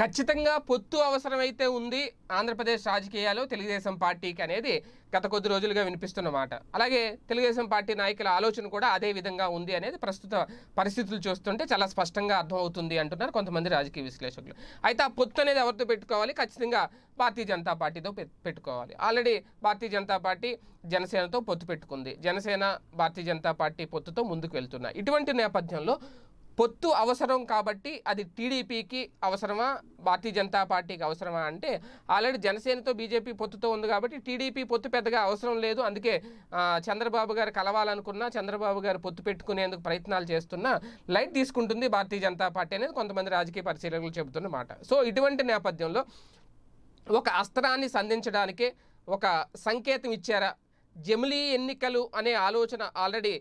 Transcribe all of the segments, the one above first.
ఖచ్చితంగా పొత్తు అవసరమైతే ఉంది ఆంధ్రప్రదేశ్ రాజకీయాలు తెలుగుదేశం పార్టీకి అనేది గత కొద్ది రోజులుగా వినిపిస్తున్న మాట అలాగే తెలుగుదేశం పార్టీ నాయకుల ఆలోచన కూడా అదే విధంగా ఉంది అనేది ప్రస్తుత పరిస్థితులు చూస్తుంటే చాలా స్పష్టంగా అర్థమవుతుంది అంటున్నారు కొంతమంది రాజకీయ విశ్లేషకులు అయితే ఆ పొత్తు అనేది ఎవరితో పెట్టుకోవాలి ఖచ్చితంగా భారతీయ జనతా పార్టీతో పెట్టుకోవాలి ఆల్రెడీ భారతీయ జనతా పార్టీ జనసేనతో పొత్తు పెట్టుకుంది జనసేన భారతీయ జనతా పార్టీ పొత్తుతో ముందుకు వెళ్తున్నాయి ఇటువంటి నేపథ్యంలో పొత్తు అవసరం కాబట్టి అది టీడీపీకి అవసరమా భారతీయ జనతా పార్టీకి అవసరమా అంటే ఆల్రెడీ జనసేనతో బీజేపీ పొత్తుతో ఉంది కాబట్టి టీడీపీ పొత్తు పెద్దగా అవసరం లేదు అందుకే చంద్రబాబు గారు కలవాలనుకున్నా చంద్రబాబు గారు పొత్తు పెట్టుకునేందుకు ప్రయత్నాలు చేస్తున్నా లైట్ తీసుకుంటుంది భారతీయ జనతా పార్టీ అనేది కొంతమంది రాజకీయ పరిశీలకులు చెబుతున్న మాట సో ఇటువంటి నేపథ్యంలో ఒక అస్త్రాన్ని సంధించడానికే ఒక సంకేతం ఇచ్చారా జమిలీ ఎన్నికలు అనే ఆలోచన ఆల్రెడీ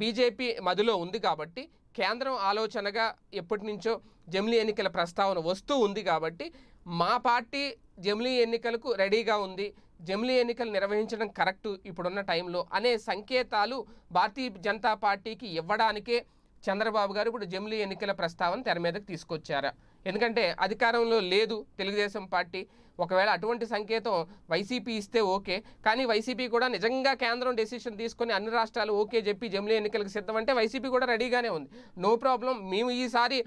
బీజేపీ మదిలో ఉంది కాబట్టి కేంద్రం ఆలోచనగా ఎప్పటి నుంచో జమిలీ ఎన్నికల ప్రస్తావన వస్తూ ఉంది కాబట్టి మా పార్టీ జమిలీ ఎన్నికలకు రెడీగా ఉంది జమిలీ ఎన్నికలు నిర్వహించడం కరెక్టు ఇప్పుడున్న టైంలో అనే సంకేతాలు భారతీయ జనతా పార్టీకి ఇవ్వడానికే చంద్రబాబు గారు ఇప్పుడు జమిలీ ఎన్నికల ప్రస్తావన తెర మీదకి తీసుకొచ్చారు ఎందుకంటే అధికారంలో లేదు తెలుగుదేశం పార్టీ ఒకవేళ అటువంటి సంకేతం వైసీపీ ఇస్తే ఓకే కానీ వైసీపీ కూడా నిజంగా కేంద్రం డెసిషన్ తీసుకొని అన్ని రాష్ట్రాలు ఓకే చెప్పి జమిలీ ఎన్నికలకు సిద్ధం అంటే వైసీపీ కూడా రెడీగానే ఉంది నో ప్రాబ్లం మేము ఈసారి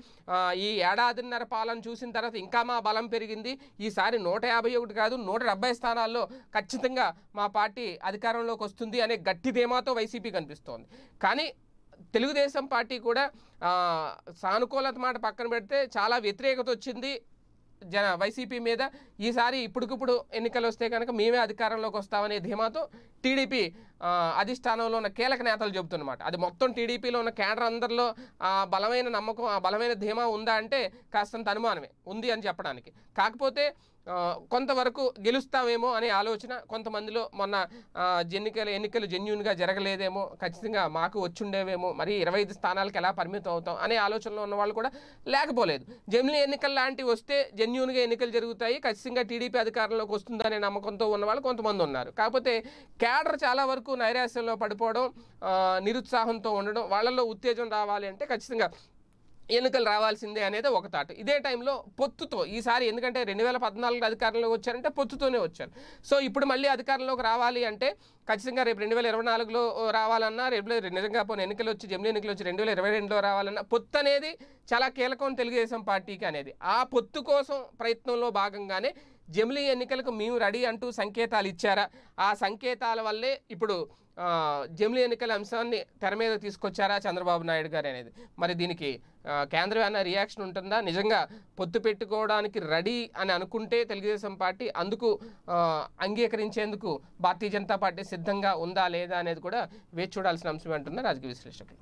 ఈ ఏడాదిన్నర పాలన చూసిన తర్వాత ఇంకా మా బలం పెరిగింది ఈసారి నూట యాభై ఒకటి కాదు నూట డెబ్బై స్థానాల్లో ఖచ్చితంగా మా పార్టీ అధికారంలోకి వస్తుంది అనే గట్టి ధీమాతో వైసీపీ కనిపిస్తోంది కానీ తెలుగుదేశం పార్టీ కూడా సానుకూలత మాట పక్కన పెడితే చాలా వ్యతిరేకత వచ్చింది జన వైసీపీ మీద ఈసారి ఇప్పటికిప్పుడు ఎన్నికలు వస్తే కనుక మేమే అధికారంలోకి వస్తామనే ధీమాతో టీడీపీ అధిష్టానంలో ఉన్న కీలక నేతలు చెబుతున్నమాట అది మొత్తం టీడీపీలో ఉన్న కేడర్ అందరిలో ఆ బలమైన నమ్మకం ఆ బలమైన ధీమా ఉందా అంటే కాస్తంత అనుమానమే ఉంది అని చెప్పడానికి కాకపోతే కొంతవరకు గెలుస్తామేమో అనే ఆలోచన కొంతమందిలో మొన్న ఎన్నికల ఎన్నికలు జెన్యున్గా జరగలేదేమో ఖచ్చితంగా మాకు వచ్చుండేవేమో మరి ఇరవై ఐదు స్థానాలకు ఎలా పరిమితం అవుతాం అనే ఆలోచనలో ఉన్న వాళ్ళు కూడా లేకపోలేదు జమిలి ఎన్నికలు లాంటివి వస్తే జెన్యున్గా ఎన్నికలు జరుగుతాయి ఖచ్చితంగా టీడీపీ అధికారంలోకి వస్తుందనే నమ్మకంతో ఉన్న వాళ్ళు కొంతమంది ఉన్నారు కాకపోతే క్యాడర్ చాలా వరకు నైరాశ్యంలో పడిపోవడం నిరుత్సాహంతో ఉండడం వాళ్ళలో ఉత్తేజం రావాలి అంటే ఖచ్చితంగా ఎన్నికలు రావాల్సిందే అనేది ఒక థాట్ ఇదే టైంలో పొత్తుతో ఈసారి ఎందుకంటే రెండు వేల పద్నాలుగు అధికారంలోకి వచ్చారంటే పొత్తుతోనే వచ్చారు సో ఇప్పుడు మళ్ళీ అధికారంలోకి రావాలి అంటే ఖచ్చితంగా రేపు రెండు వేల ఇరవై నాలుగులో రావాలన్నా రేపు నిజంగా పోనీ ఎన్నికలు వచ్చి జమ్లీ ఎన్నికలు వచ్చి రెండు వేల ఇరవై రెండులో రావాలన్నా పొత్తు అనేది చాలా కీలకం తెలుగుదేశం పార్టీకి అనేది ఆ పొత్తు కోసం ప్రయత్నంలో భాగంగానే జమిలీ ఎన్నికలకు మేము రెడీ అంటూ సంకేతాలు ఇచ్చారా ఆ సంకేతాల వల్లే ఇప్పుడు జమిలీ ఎన్నికల అంశాన్ని తెర మీద తీసుకొచ్చారా చంద్రబాబు నాయుడు గారు అనేది మరి దీనికి కేంద్రం ఏమైనా రియాక్షన్ ఉంటుందా నిజంగా పొత్తు పెట్టుకోవడానికి రెడీ అని అనుకుంటే తెలుగుదేశం పార్టీ అందుకు అంగీకరించేందుకు భారతీయ జనతా పార్టీ సిద్ధంగా ఉందా లేదా అనేది కూడా వేచి చూడాల్సిన అంశం అంటున్నారు రాజకీయ విశ్లేషకులు